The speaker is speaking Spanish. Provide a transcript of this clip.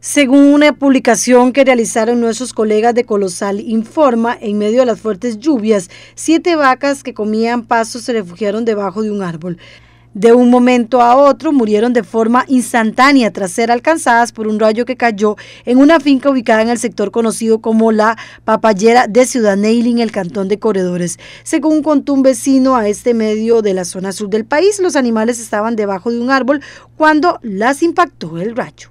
Según una publicación que realizaron nuestros colegas de Colosal Informa, en medio de las fuertes lluvias, siete vacas que comían pasto se refugiaron debajo de un árbol. De un momento a otro murieron de forma instantánea tras ser alcanzadas por un rayo que cayó en una finca ubicada en el sector conocido como la Papallera de Ciudad Neiling, el cantón de Corredores. Según contó un vecino a este medio de la zona sur del país, los animales estaban debajo de un árbol cuando las impactó el rayo.